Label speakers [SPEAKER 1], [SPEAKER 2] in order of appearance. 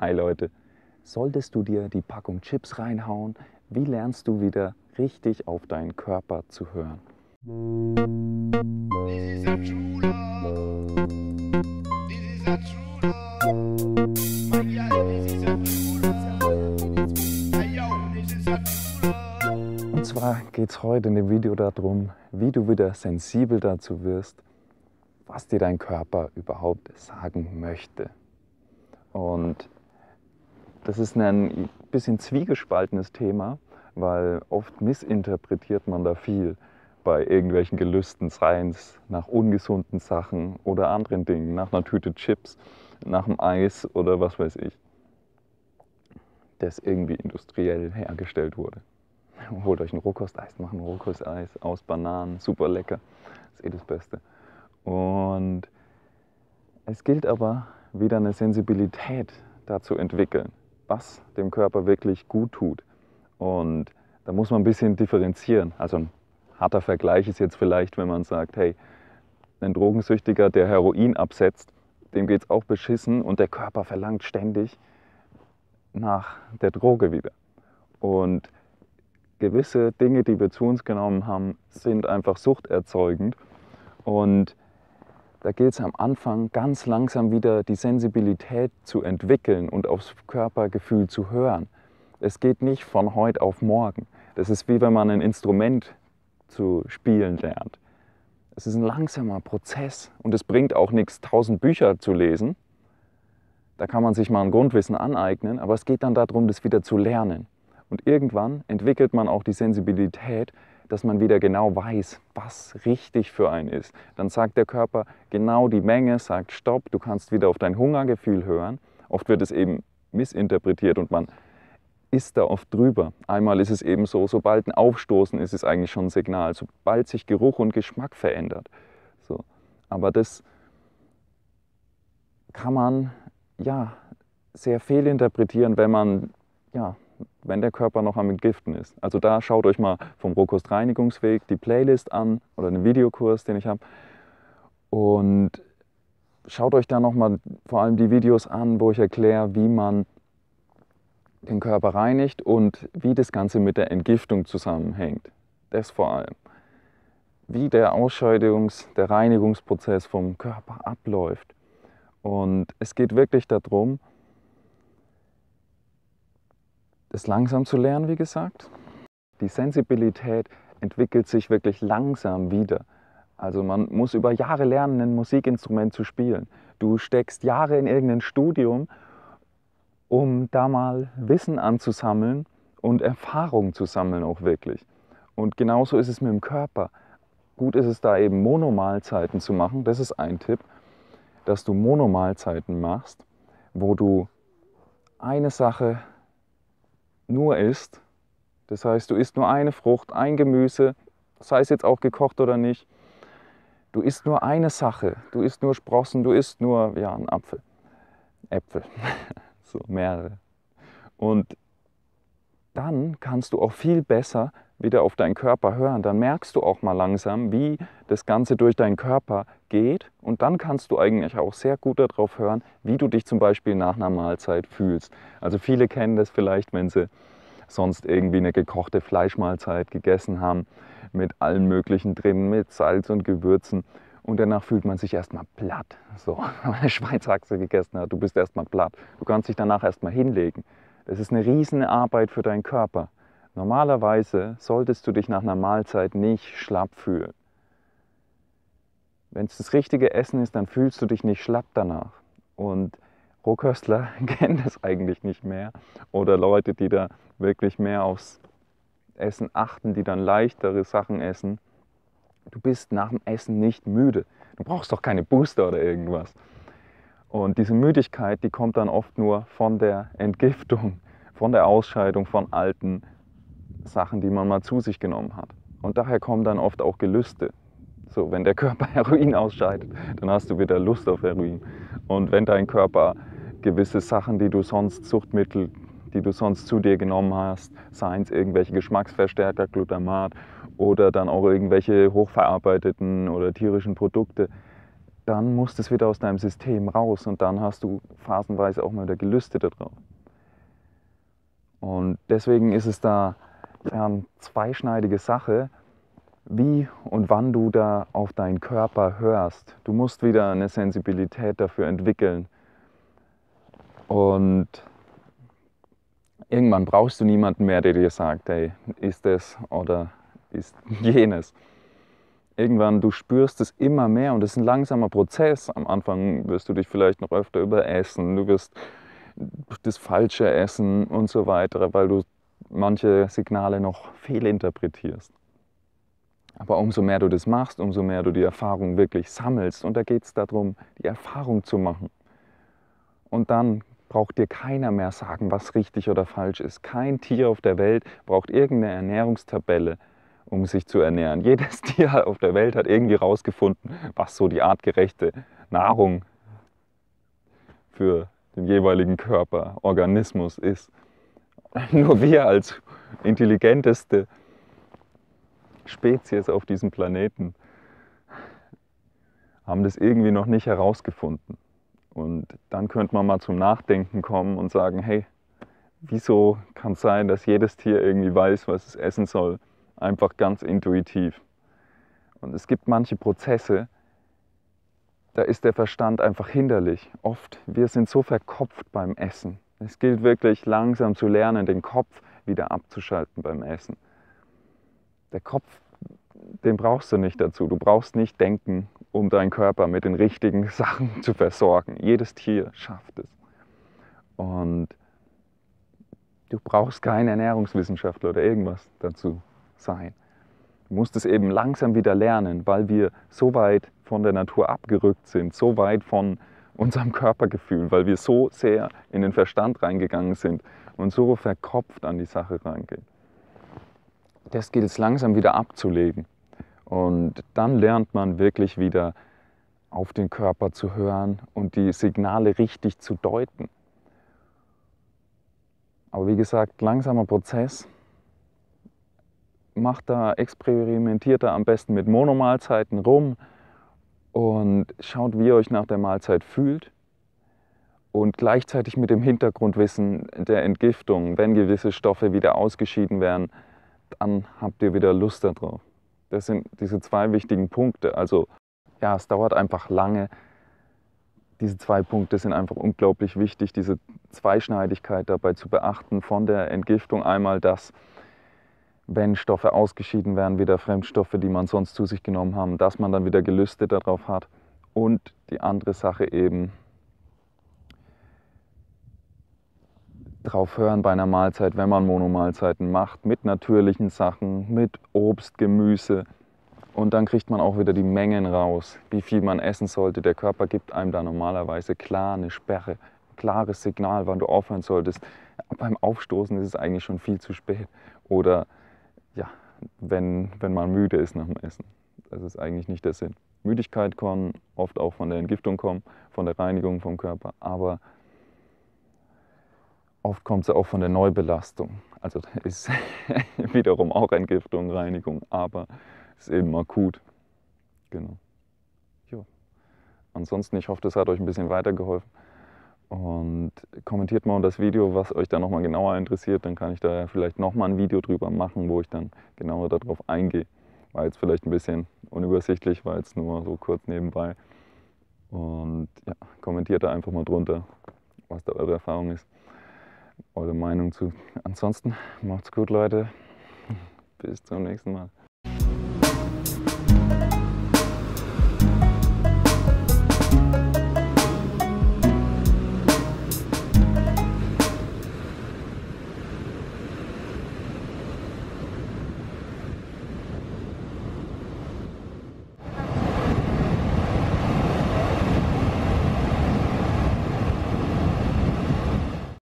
[SPEAKER 1] Hi Leute, solltest du dir die Packung Chips reinhauen? Wie lernst du wieder richtig auf deinen Körper zu hören? Und zwar geht es heute in dem Video darum, wie du wieder sensibel dazu wirst, was dir dein Körper überhaupt sagen möchte. Und das ist ein bisschen zwiegespaltenes Thema, weil oft missinterpretiert man da viel bei irgendwelchen Gelüsten, seins nach ungesunden Sachen oder anderen Dingen, nach einer Tüte Chips, nach dem Eis oder was weiß ich, das irgendwie industriell hergestellt wurde. Holt euch ein Rohkosteis, macht ein Rohkosteis aus Bananen, super lecker, ist eh das Beste. Und es gilt aber wieder eine Sensibilität dazu entwickeln was dem Körper wirklich gut tut. Und da muss man ein bisschen differenzieren. Also ein harter Vergleich ist jetzt vielleicht, wenn man sagt, hey, ein Drogensüchtiger, der Heroin absetzt, dem geht es auch beschissen und der Körper verlangt ständig nach der Droge wieder. Und gewisse Dinge, die wir zu uns genommen haben, sind einfach suchterzeugend. Und da gilt es am Anfang ganz langsam wieder die Sensibilität zu entwickeln und aufs Körpergefühl zu hören. Es geht nicht von heute auf morgen. Das ist wie wenn man ein Instrument zu spielen lernt. Es ist ein langsamer Prozess und es bringt auch nichts, tausend Bücher zu lesen. Da kann man sich mal ein Grundwissen aneignen, aber es geht dann darum, das wieder zu lernen. Und irgendwann entwickelt man auch die Sensibilität, dass man wieder genau weiß, was richtig für einen ist. Dann sagt der Körper genau die Menge, sagt Stopp, du kannst wieder auf dein Hungergefühl hören. Oft wird es eben missinterpretiert und man isst da oft drüber. Einmal ist es eben so, sobald ein Aufstoßen ist, ist es eigentlich schon ein Signal, sobald sich Geruch und Geschmack verändert. So. Aber das kann man ja sehr fehlinterpretieren, wenn man ja, wenn der Körper noch am Entgiften ist. Also da schaut euch mal vom Rohkostreinigungsweg die Playlist an oder den Videokurs, den ich habe. Und schaut euch da nochmal vor allem die Videos an, wo ich erkläre, wie man den Körper reinigt und wie das Ganze mit der Entgiftung zusammenhängt. Das vor allem. Wie der Ausscheidungs-, der Reinigungsprozess vom Körper abläuft. Und es geht wirklich darum, das langsam zu lernen, wie gesagt. Die Sensibilität entwickelt sich wirklich langsam wieder. Also man muss über Jahre lernen, ein Musikinstrument zu spielen. Du steckst Jahre in irgendein Studium, um da mal Wissen anzusammeln und Erfahrung zu sammeln auch wirklich. Und genauso ist es mit dem Körper. Gut ist es da eben Monomahlzeiten zu machen. Das ist ein Tipp, dass du Monomahlzeiten machst, wo du eine Sache nur isst, das heißt, du isst nur eine Frucht, ein Gemüse, sei es jetzt auch gekocht oder nicht, du isst nur eine Sache, du isst nur Sprossen, du isst nur, ja, einen Apfel, Äpfel, so mehrere. Und dann kannst du auch viel besser wieder auf deinen Körper hören, dann merkst du auch mal langsam, wie das Ganze durch deinen Körper geht und dann kannst du eigentlich auch sehr gut darauf hören, wie du dich zum Beispiel nach einer Mahlzeit fühlst. Also viele kennen das vielleicht, wenn sie sonst irgendwie eine gekochte Fleischmahlzeit gegessen haben mit allem Möglichen drin, mit Salz und Gewürzen und danach fühlt man sich erstmal platt. So, wenn man eine Schweinshaxe gegessen hat, du bist erstmal platt. Du kannst dich danach erstmal hinlegen. Das ist eine riesen Arbeit für deinen Körper. Normalerweise solltest du dich nach einer Mahlzeit nicht schlapp fühlen. Wenn es das richtige Essen ist, dann fühlst du dich nicht schlapp danach. Und Rohköstler kennen das eigentlich nicht mehr. Oder Leute, die da wirklich mehr aufs Essen achten, die dann leichtere Sachen essen. Du bist nach dem Essen nicht müde. Du brauchst doch keine Booster oder irgendwas. Und diese Müdigkeit, die kommt dann oft nur von der Entgiftung, von der Ausscheidung von alten Sachen, die man mal zu sich genommen hat. Und daher kommen dann oft auch Gelüste. So, wenn der Körper Heroin ausscheidet, dann hast du wieder Lust auf Heroin. Und wenn dein Körper gewisse Sachen, die du sonst Suchtmittel, die du sonst zu dir genommen hast, seien es irgendwelche Geschmacksverstärker, Glutamat oder dann auch irgendwelche hochverarbeiteten oder tierischen Produkte, dann muss es wieder aus deinem System raus und dann hast du phasenweise auch mal wieder Gelüste darauf. Und deswegen ist es da ähm, zweischneidige Sache, wie und wann du da auf deinen Körper hörst. Du musst wieder eine Sensibilität dafür entwickeln. Und irgendwann brauchst du niemanden mehr, der dir sagt, hey, ist das oder ist jenes. Irgendwann, du spürst es immer mehr und es ist ein langsamer Prozess. Am Anfang wirst du dich vielleicht noch öfter überessen, du wirst das Falsche essen und so weiter, weil du manche Signale noch fehlinterpretierst. Aber umso mehr du das machst, umso mehr du die Erfahrung wirklich sammelst. Und da geht es darum, die Erfahrung zu machen. Und dann braucht dir keiner mehr sagen, was richtig oder falsch ist. Kein Tier auf der Welt braucht irgendeine Ernährungstabelle, um sich zu ernähren. Jedes Tier auf der Welt hat irgendwie rausgefunden, was so die artgerechte Nahrung für den jeweiligen Körper, Organismus ist. nur wir als intelligenteste Spezies auf diesem Planeten haben das irgendwie noch nicht herausgefunden. Und dann könnte man mal zum Nachdenken kommen und sagen, hey, wieso kann es sein, dass jedes Tier irgendwie weiß, was es essen soll? Einfach ganz intuitiv. Und es gibt manche Prozesse, da ist der Verstand einfach hinderlich. Oft, wir sind so verkopft beim Essen. Es gilt wirklich langsam zu lernen, den Kopf wieder abzuschalten beim Essen. Der Kopf, den brauchst du nicht dazu. Du brauchst nicht denken, um deinen Körper mit den richtigen Sachen zu versorgen. Jedes Tier schafft es. Und du brauchst kein Ernährungswissenschaftler oder irgendwas dazu sein. Du musst es eben langsam wieder lernen, weil wir so weit von der Natur abgerückt sind, so weit von unserem Körpergefühl, weil wir so sehr in den Verstand reingegangen sind und so verkopft an die Sache reingehen. Das gilt es langsam wieder abzulegen. Und dann lernt man wirklich wieder auf den Körper zu hören und die Signale richtig zu deuten. Aber wie gesagt, langsamer Prozess. Macht da, experimentiert da am besten mit Monomahlzeiten rum, und schaut, wie ihr euch nach der Mahlzeit fühlt und gleichzeitig mit dem Hintergrundwissen der Entgiftung, wenn gewisse Stoffe wieder ausgeschieden werden, dann habt ihr wieder Lust darauf. Das sind diese zwei wichtigen Punkte. Also ja, es dauert einfach lange. Diese zwei Punkte sind einfach unglaublich wichtig, diese Zweischneidigkeit dabei zu beachten von der Entgiftung. Einmal, dass wenn Stoffe ausgeschieden werden, wieder Fremdstoffe, die man sonst zu sich genommen haben, dass man dann wieder Gelüste darauf hat. Und die andere Sache eben, drauf hören bei einer Mahlzeit, wenn man Monomahlzeiten macht, mit natürlichen Sachen, mit Obst, Gemüse. Und dann kriegt man auch wieder die Mengen raus, wie viel man essen sollte. Der Körper gibt einem da normalerweise klar eine Sperre, ein klares Signal, wann du aufhören solltest. Beim Aufstoßen ist es eigentlich schon viel zu spät. Oder wenn, wenn man müde ist nach dem Essen. Das ist eigentlich nicht der Sinn. Müdigkeit kann oft auch von der Entgiftung kommen, von der Reinigung vom Körper, aber oft kommt sie auch von der Neubelastung. Also ist wiederum auch Entgiftung, Reinigung, aber ist eben akut. Genau. Jo. Ansonsten, ich hoffe, das hat euch ein bisschen weitergeholfen. Und kommentiert mal das Video, was euch da nochmal genauer interessiert. Dann kann ich da vielleicht nochmal ein Video drüber machen, wo ich dann genauer darauf eingehe. War jetzt vielleicht ein bisschen unübersichtlich, war jetzt nur so kurz nebenbei. Und ja, kommentiert da einfach mal drunter, was da eure Erfahrung ist, eure Meinung zu. Ansonsten macht's gut, Leute. Bis zum nächsten Mal.